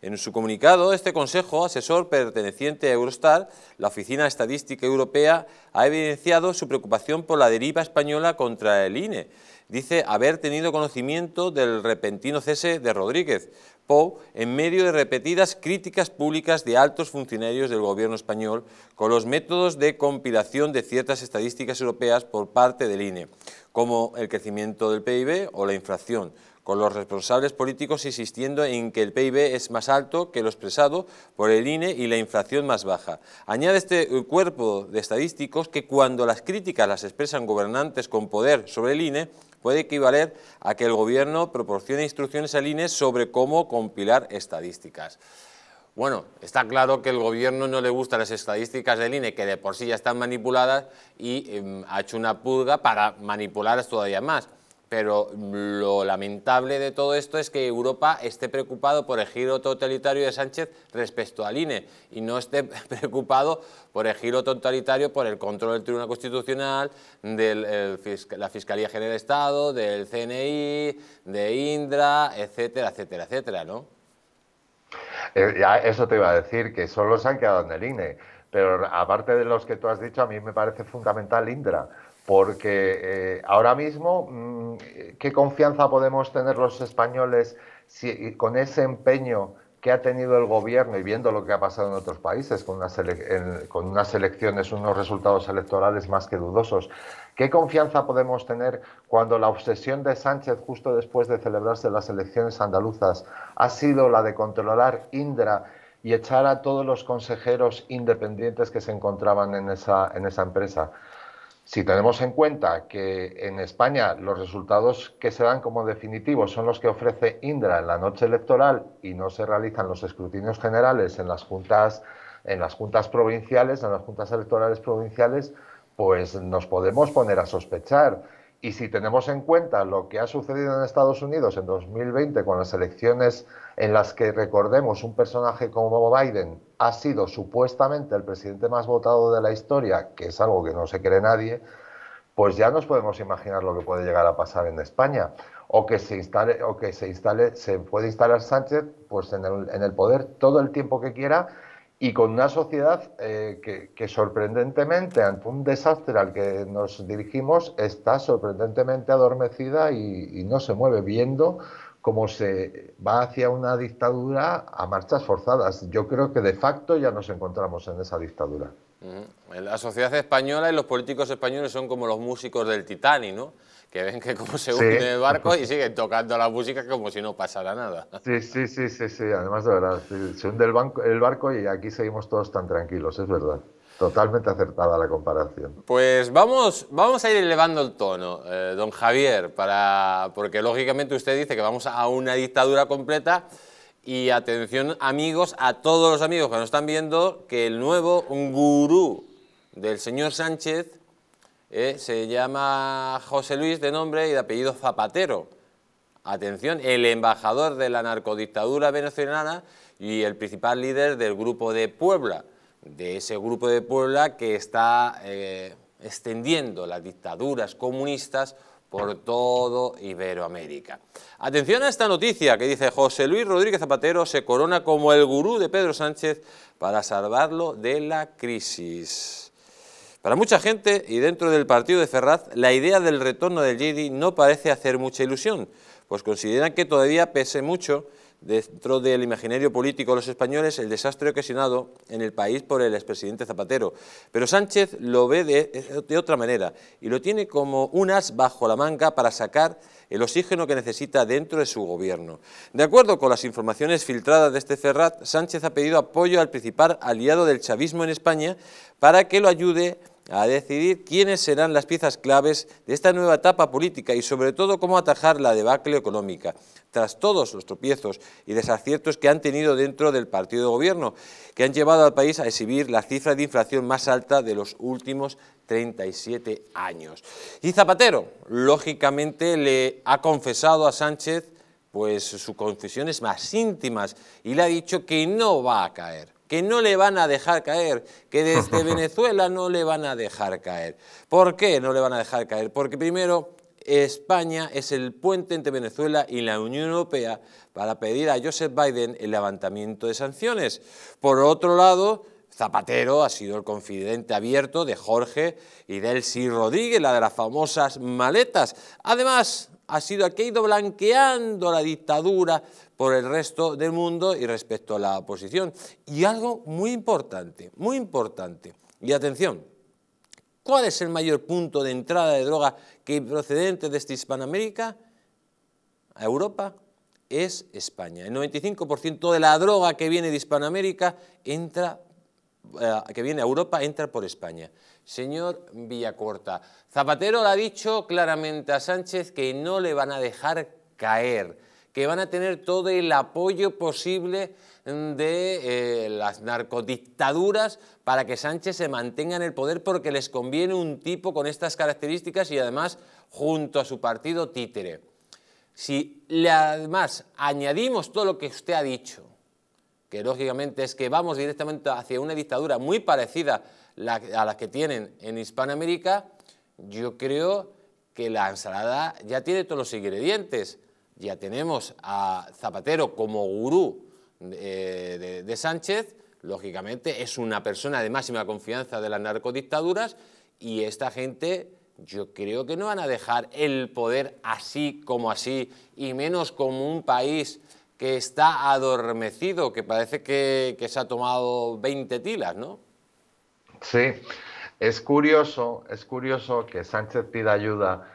S3: En su comunicado, este Consejo Asesor perteneciente a Eurostar, la Oficina Estadística Europea, ha evidenciado su preocupación por la deriva española contra el INE. Dice haber tenido conocimiento del repentino cese de Rodríguez Pou en medio de repetidas críticas públicas de altos funcionarios del gobierno español con los métodos de compilación de ciertas estadísticas europeas por parte del INE, como el crecimiento del PIB o la inflación con los responsables políticos insistiendo en que el PIB es más alto que lo expresado por el INE y la inflación más baja. Añade este cuerpo de estadísticos que cuando las críticas las expresan gobernantes con poder sobre el INE, puede equivaler a que el gobierno proporcione instrucciones al INE sobre cómo compilar estadísticas. Bueno, está claro que el gobierno no le gustan las estadísticas del INE, que de por sí ya están manipuladas, y em, ha hecho una pulga para manipularlas todavía más. Pero lo lamentable de todo esto es que Europa esté preocupado por el giro totalitario de Sánchez respecto al INE y no esté preocupado por el giro totalitario por el control del Tribunal Constitucional, de la Fiscalía General de Estado, del CNI, de Indra, etcétera, etcétera, etcétera, ¿no?
S2: Eh, eso te iba a decir, que solo se han quedado en el INE pero aparte de los que tú has dicho, a mí me parece fundamental Indra, porque eh, ahora mismo, mm, ¿qué confianza podemos tener los españoles con ese empeño que ha tenido el gobierno y viendo lo que ha pasado en otros países con unas, elecciones, unos resultados electorales más que dudosos? ¿Qué confianza podemos tener cuando la obsesión de Sánchez, justo después de celebrarse las elecciones andaluzas, ha sido la de controlar Indra y echar a todos los consejeros independientes que se encontraban en esa empresa? Si tenemos en cuenta que en España los resultados que se dan como definitivos son los que ofrece Indra en la noche electoral y no se realizan los escrutinios generales en las juntas, en las juntas provinciales, en las juntas electorales provinciales, pues nos podemos poner a sospechar. Y si tenemos en cuenta lo que ha sucedido en Estados Unidos en 2020 con las elecciones en las que recordemos un personaje como Biden ha sido supuestamente el presidente más votado de la historia, que es algo que no se cree nadie, pues ya nos podemos imaginar lo que puede llegar a pasar en España o que se instale o que se instale se puede instalar Sánchez pues en en el poder todo el tiempo que quiera y con una sociedad eh, que, sorprendentemente, ante un desastre al que nos dirigimos, está sorprendentemente adormecida y, y no se mueve, viendo cómo se va hacia una dictadura a marchas forzadas. Yo creo que de facto ya nos encontramos en esa dictadura.
S3: Mm, la sociedad española y los políticos españoles son como los músicos del Titanic, ¿no? que ven que como se hunde el barco y siguen tocando la música como si no pasara nada.
S2: Sí, sí, sí, sí, sí. además de verdad, se hunde el, banco, el barco y aquí seguimos todos tan tranquilos, es verdad. Totalmente acertada la comparación.
S3: Pues vamos, vamos a ir elevando el tono, eh, don Javier, para, porque lógicamente usted dice que vamos a una dictadura completa y atención amigos, a todos los amigos que nos están viendo, que el nuevo gurú del señor Sánchez eh, se llama José Luis de nombre y de apellido Zapatero. Atención, el embajador de la narcodictadura venezolana y el principal líder del grupo de Puebla, de ese grupo de Puebla que está eh, extendiendo las dictaduras comunistas por todo Iberoamérica. Atención a esta noticia que dice José Luis Rodríguez Zapatero se corona como el gurú de Pedro Sánchez para salvarlo de la crisis. Para mucha gente y dentro del partido de Ferraz, la idea del retorno del Jedi no parece hacer mucha ilusión, pues consideran que todavía pese mucho dentro del imaginario político de los españoles el desastre ocasionado en el país por el expresidente Zapatero. Pero Sánchez lo ve de, otra manera y lo tiene como un as bajo la manga para sacar el oxígeno que necesita dentro de su gobierno. De acuerdo con las informaciones filtradas de este Ferrat, Sánchez ha pedido apoyo al principal aliado del chavismo en España para que lo ayude a decidir quiénes serán las piezas claves de esta nueva etapa política y sobre todo cómo atajar la debacle económica, tras todos los tropiezos y desaciertos que han tenido dentro del partido de gobierno, que han llevado al país a exhibir la cifra de inflación más alta de los últimos 37 años. Y Zapatero, lógicamente, le ha confesado a Sánchez pues sus confesiones más íntimas y le ha dicho que no va a caer que no le van a dejar caer, que desde Venezuela no le van a dejar caer. ¿Por qué no le van a dejar caer? Porque primero España es el puente entre Venezuela y la Unión Europea para pedir a Joseph Biden el levantamiento de sanciones. Por otro lado, Zapatero ha sido el confidente abierto de Jorge y Delcy Rodríguez, la de las famosas maletas. Además, ha sido el que ha ido blanqueando la dictadura por el resto del mundo y respecto a la oposición. Y algo muy importante, muy importante, y atención, ¿cuál es el mayor punto de entrada de droga que procedente esta Hispanoamérica a Europa? Es España. El 95% de la droga que viene de Hispanoamérica entra eh, que viene a Europa entra por España. Señor Villacorta, Zapatero le ha dicho claramente a Sánchez que no le van a dejar caer, que van a tener todo el apoyo posible mm, de eh, las narcodictaduras para que Sánchez se mantenga en el poder porque les conviene un tipo con estas características y además junto a su partido títere. Si además añadimos todo lo que usted ha dicho, que lógicamente es que vamos directamente hacia una dictadura muy parecida a la que tienen en Hispanoamérica, yo creo que la ensalada ya tiene todos los ingredientes. Ya tenemos a Zapatero como gurú eh, de, de Sánchez, lógicamente es una persona de máxima confianza de las narcodictaduras y esta gente yo creo que no van a dejar el poder así como así y menos como un país que está adormecido, que parece que, se ha tomado 20 tilas, ¿no?
S2: Sí, es curioso, es curioso que Sánchez pida ayuda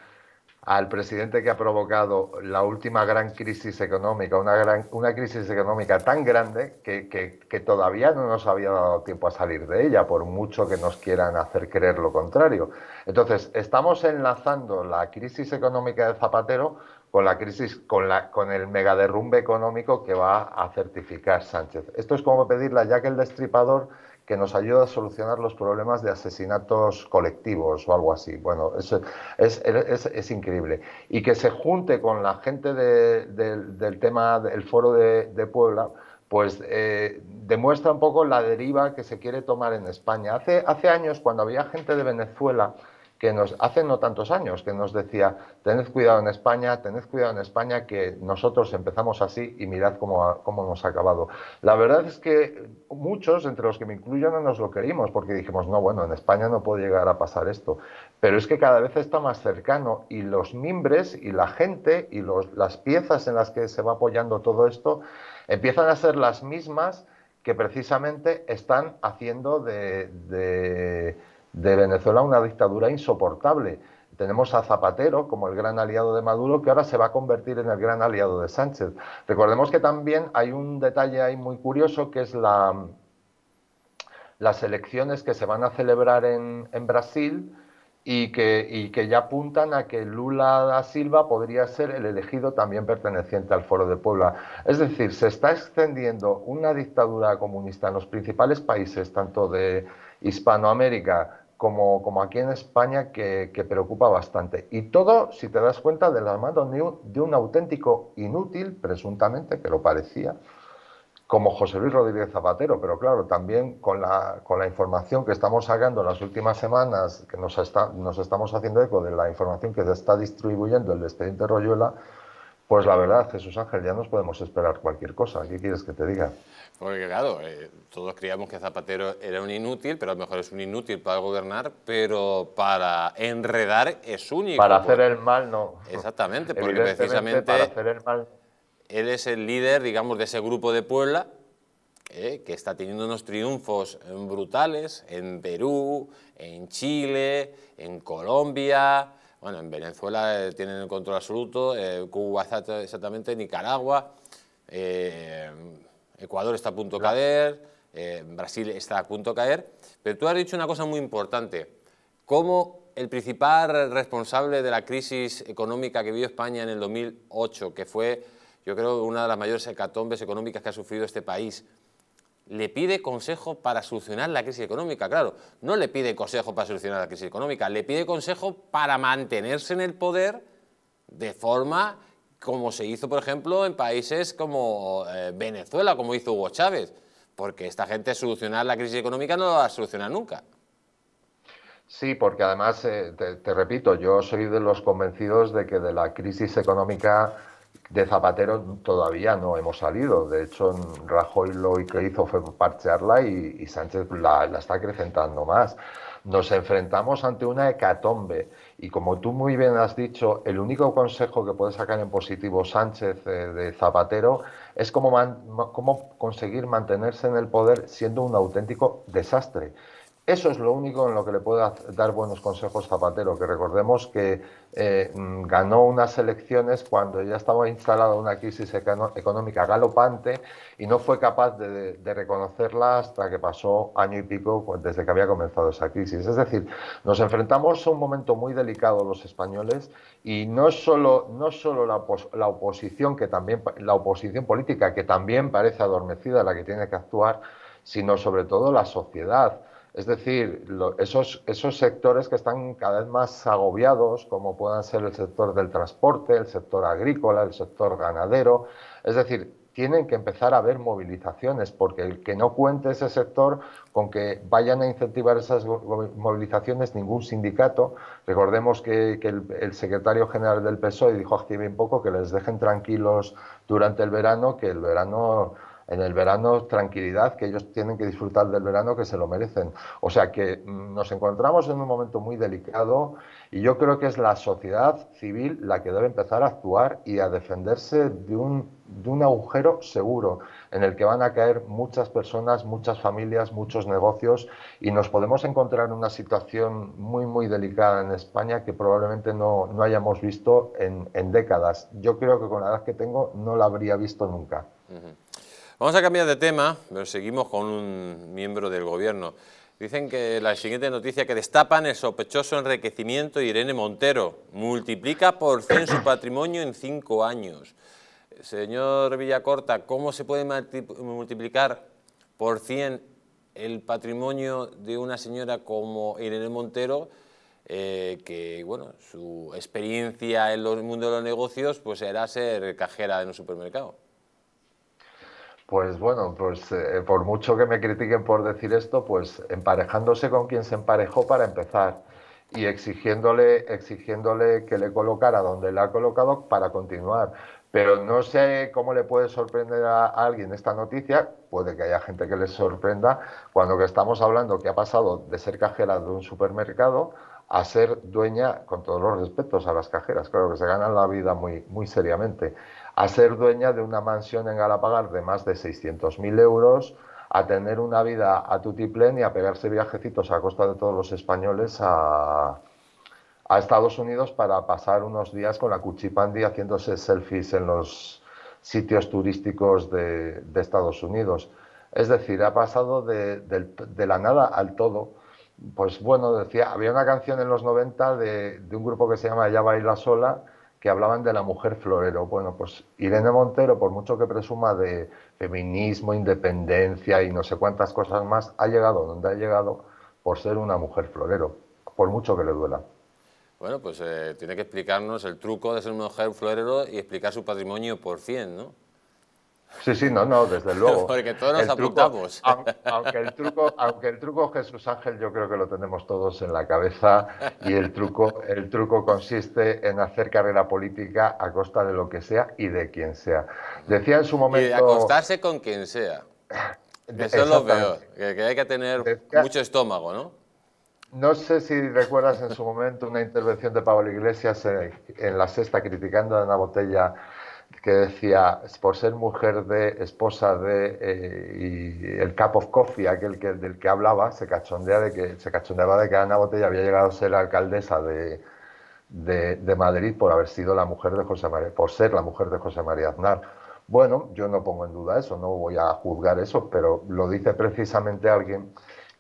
S2: al presidente que ha provocado la última gran crisis económica, una, gran, una crisis económica tan grande que, que, que, todavía no nos había dado tiempo a salir de ella, por mucho que nos quieran hacer creer lo contrario. Entonces, estamos enlazando la crisis económica de Zapatero con la crisis, con, la, con el megaderrumbe económico que va a certificar Sánchez. Esto es como pedirle a Jack el Destripador que nos ayude a solucionar los problemas de asesinatos colectivos o algo así. Bueno, es, es, increíble. Y que se junte con la gente de, del tema del foro de, Puebla, pues eh, demuestra un poco la deriva que se quiere tomar en España. Hace, hace años, cuando había gente de Venezuela, que nos hace no tantos años que nos decía tened cuidado en España, tened cuidado en España que nosotros empezamos así y mirad cómo, nos ha acabado. La verdad es que muchos, entre los que me incluyo, no nos lo queríamos porque dijimos no, bueno, en España no puede llegar a pasar esto. Pero es que cada vez está más cercano y los mimbres y la gente y las piezas en las que se va apoyando todo esto empiezan a ser las mismas que precisamente están haciendo de de Venezuela una dictadura insoportable. Tenemos a Zapatero como el gran aliado de Maduro, que ahora se va a convertir en el gran aliado de Sánchez. Recordemos que también hay un detalle ahí muy curioso, que es la, las elecciones que se van a celebrar en, Brasil y que, y que ya apuntan a que Lula da Silva podría ser el elegido también perteneciente al Foro de Puebla. Es decir, se está extendiendo una dictadura comunista en los principales países, tanto de Hispanoamérica como, aquí en España que, preocupa bastante. Y todo, si te das cuenta, de la de un auténtico inútil, presuntamente, que lo parecía, como José Luis Rodríguez Zapatero, pero claro, también con la, información que estamos sacando en las últimas semanas, que nos, nos estamos haciendo eco de la información que se está distribuyendo el expediente Royuela, pues la verdad, Jesús Ángel, ya nos podemos esperar cualquier cosa. ¿Qué quieres que te diga?
S3: Porque claro, eh, todos creíamos que Zapatero era un inútil, pero a lo mejor es un inútil para gobernar, pero para enredar es único. Para pues. hacer
S2: el mal no.
S3: Exactamente, porque precisamente para hacer el mal. él es el líder, digamos, de ese grupo de Puebla, eh, que está teniendo unos triunfos brutales en Perú, en Chile, en Colombia, bueno, en Venezuela eh, tienen el control absoluto, eh, Cuba exactamente, Nicaragua, eh, Ecuador está a punto de caer, Brasil está a punto de caer. Pero tú has dicho una cosa muy importante, como el principal responsable de la crisis económica que vivió España en el 2008, que fue, yo creo, una de las mayores hecatombes económicas que ha sufrido este país, le pide consejo para solucionar la crisis económica. Claro, no le pide consejo para solucionar la crisis económica, le pide consejo para mantenerse en el poder de forma como se hizo, por ejemplo, en países como eh, Venezuela, como hizo Hugo Chávez, porque esta gente solucionar la crisis económica no la va a solucionar nunca.
S2: Sí, porque además, eh, te repito, yo soy de los convencidos de que de la crisis económica de Zapatero todavía no hemos salido. De hecho, Rajoy lo que hizo fue parchearla y, Sánchez la, está acrecentando más. Nos enfrentamos ante una hecatombe y como tú muy bien has dicho, el único consejo que puede sacar en positivo Sánchez eh, de Zapatero es cómo conseguir mantenerse en el poder siendo un auténtico desastre. Eso es lo único en lo que le puedo dar buenos consejos Zapatero, que recordemos que eh, mm, ganó unas elecciones cuando ya estaba instalada una crisis económica galopante y no fue capaz de, reconocerla hasta que pasó año y pico pues, desde que había comenzado esa crisis. Es decir, nos enfrentamos a un momento muy delicado los españoles y no solo, no solo la, la oposición, que también, la oposición política, que también parece adormecida la que tiene que actuar, sino sobre todo la sociedad es decir, esos, sectores que están cada vez más agobiados, como puedan ser el sector del transporte, el sector agrícola, el sector ganadero, es decir, tienen que empezar a haber movilizaciones, porque el que no cuente ese sector con que vayan a incentivar esas movilizaciones ningún sindicato. Recordemos que, el, el, secretario general del PSOE dijo hace bien poco que les dejen tranquilos durante el verano, que el verano en el verano tranquilidad, que ellos tienen que disfrutar del verano que se lo merecen. O sea que mm, nos encontramos en un momento muy delicado y yo creo que es la sociedad civil la que debe empezar a actuar y a defenderse de un, de un agujero seguro en el que van a caer muchas personas, muchas familias, muchos negocios y nos podemos encontrar en una situación muy, muy delicada en España que probablemente no, no hayamos visto en, décadas. Yo creo que con la edad que tengo no la habría visto nunca.
S3: Vamos a cambiar de tema, pero seguimos con un miembro del gobierno. Dicen que la siguiente noticia que destapan el sospechoso enriquecimiento de Irene Montero. Multiplica por 100 su patrimonio en cinco años. Señor Villacorta, ¿cómo se puede multiplicar por 100 el patrimonio de una señora como Irene Montero? Eh, que bueno, su experiencia en el mundo de los negocios pues era ser cajera en un supermercado.
S2: Pues bueno, pues eh, por mucho que me critiquen por decir esto, pues emparejándose con quien se emparejó para empezar y exigiéndole, exigiéndole que le colocara donde le ha colocado para continuar. Pero no sé cómo le puede sorprender a alguien esta noticia, puede que haya gente que le sorprenda, cuando que estamos hablando que ha pasado de ser cajera de un supermercado a ser dueña, con todos los respetos a las cajeras, claro que se ganan la vida muy, muy seriamente, a ser dueña de una mansión en Galapagar de más de 600.000 euros, a tener una vida a tutiplén y a pegarse viajecitos a costa de todos los españoles a, Estados Unidos para pasar unos días con la cuchipandi haciéndose selfies en los sitios turísticos de, Estados Unidos. Es decir, ha pasado de, de, la nada al todo. Pues bueno, decía, había una canción en los 90 de, un grupo que se llama Ya baila sola, que hablaban de la mujer florero. Bueno, pues Irene Montero, por mucho que presuma de feminismo, independencia y no sé cuántas cosas más, ha llegado donde ha llegado por ser una mujer florero, por mucho que le duela.
S3: Bueno, pues eh, tiene que explicarnos el truco de ser una mujer florero y explicar su patrimonio por 100, ¿no? Sí,
S2: sí, no, no, desde luego. Porque todos nos apuntamos.
S3: aunque, el truco, aunque el truco,
S2: Jesús Ángel, yo creo que lo tenemos todos en la cabeza y el truco, el truco consiste en hacer carrera política a costa de lo que sea y de quien sea. Decía en su momento... Y acostarse
S3: con quien sea.
S2: Eso es lo peor,
S3: que hay que tener mucho estómago, ¿no?
S2: No sé si recuerdas en su momento una intervención de Pablo Iglesias en, La Sexta criticando a una Botella que decía, por ser mujer de esposa de eh, y el cup of coffee, aquel que, del que hablaba, se cachondea de que se cachondeaba de que Ana Botella había llegado a ser alcaldesa de, Madrid por haber sido la mujer de José María, por ser la mujer de José María Aznar. Bueno, yo no pongo en duda eso, no voy a juzgar eso, pero lo dice precisamente alguien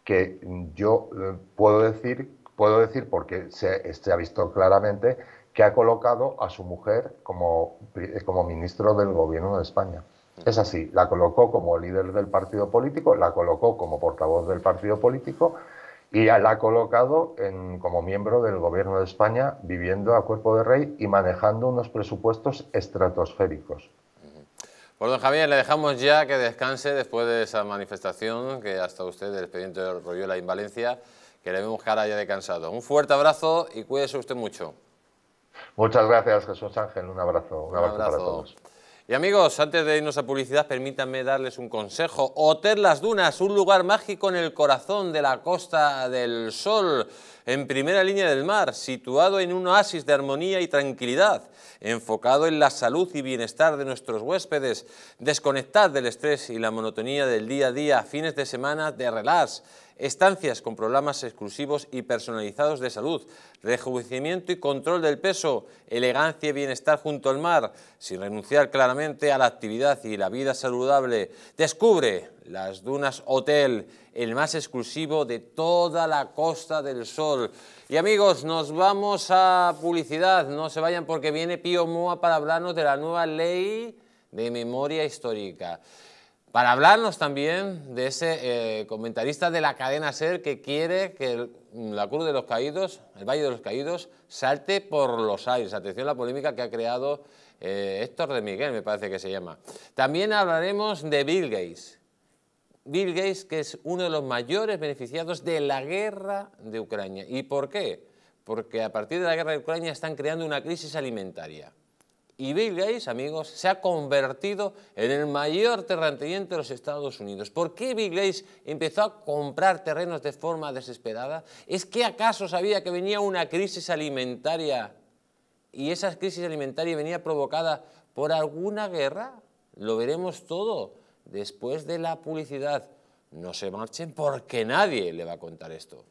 S2: que yo eh, puedo decir, puedo decir porque se, se ha visto claramente que ha colocado a su mujer como, eh, como ministro del Gobierno de España. Es así, la colocó como líder del partido político, la colocó como portavoz del partido político y la ha colocado como miembro del Gobierno de España, viviendo a cuerpo de rey y manejando unos presupuestos estratosféricos.
S3: Pues don Javier, le dejamos ya que descanse después de esa manifestación que hasta usted del expediente de Royola en que le vemos cara ya de cansado. Un fuerte abrazo y cuídese usted mucho.
S2: Muchas gracias, Jesús Ángel. Un abrazo, para todos.
S3: Y amigos, antes de irnos a publicidad, permítanme darles un consejo. Hotel Las Dunas, un lugar mágico en el corazón de la Costa del Sol en primera línea del mar, situado en un oasis de armonía y tranquilidad, enfocado en la salud y bienestar de nuestros huéspedes. Desconectad del estrés y la monotonía del día a día, fines de semana de relax, estancias con programas exclusivos y personalizados de salud, rejuvenecimiento y control del peso, elegancia y bienestar junto al mar, sin renunciar claramente a la actividad y la vida saludable. Descubre las Dunas Hotel, el más exclusivo de toda la Costa del Sol. Y amigos, nos vamos a publicidad, no se vayan porque viene Pío Moa para hablarnos de la nueva ley de memoria histórica. Para hablarnos también de ese eh, comentarista de la cadena SER que quiere que la Cruz de los Caídos, el Valle de los Caídos, salte por los aires. Atención a la polémica que ha creado eh, Héctor de Miguel, me parece que se llama. También hablaremos de Bill Gates, Bill Gates, que es uno de los mayores beneficiados de la guerra de Ucrania. ¿Y por qué? Porque a partir de la guerra de Ucrania están creando una crisis alimentaria. Y Bill Gates, amigos, se ha convertido en el mayor terrateniente de los Estados Unidos. ¿Por qué Bill Gates empezó a comprar terrenos de forma desesperada? ¿Es que acaso sabía que venía una crisis alimentaria y esa crisis alimentaria venía provocada por alguna guerra? Lo veremos todo después de la publicidad. No se marchen porque nadie le va a contar esto.